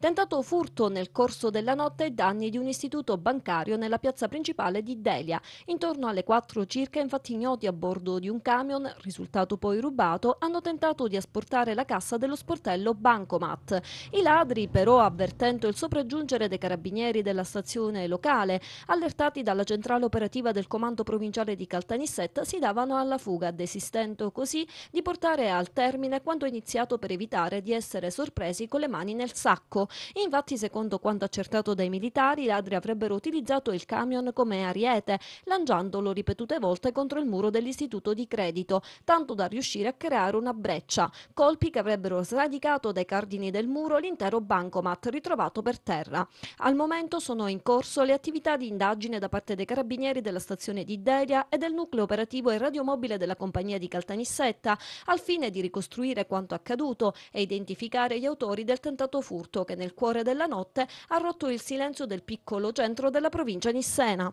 Tentato furto nel corso della notte ai danni di un istituto bancario nella piazza principale di Delia. Intorno alle 4 circa, infatti, ignoti a bordo di un camion, risultato poi rubato, hanno tentato di asportare la cassa dello sportello Bancomat. I ladri, però, avvertendo il sopraggiungere dei carabinieri della stazione locale, allertati dalla centrale operativa del comando provinciale di Caltanissetta, si davano alla fuga, desistendo così di portare al termine quanto iniziato per evitare di essere sorpresi con le mani nel sacco. Infatti, secondo quanto accertato dai militari, i ladri avrebbero utilizzato il camion come ariete, lanciandolo ripetute volte contro il muro dell'istituto di credito, tanto da riuscire a creare una breccia. Colpi che avrebbero sradicato dai cardini del muro l'intero bancomat ritrovato per terra. Al momento sono in corso le attività di indagine da parte dei carabinieri della stazione di Delia e del nucleo operativo e radiomobile della compagnia di Caltanissetta, al fine di ricostruire quanto accaduto e identificare gli autori del tentato furto che nel cuore della notte ha rotto il silenzio del piccolo centro della provincia di Sena.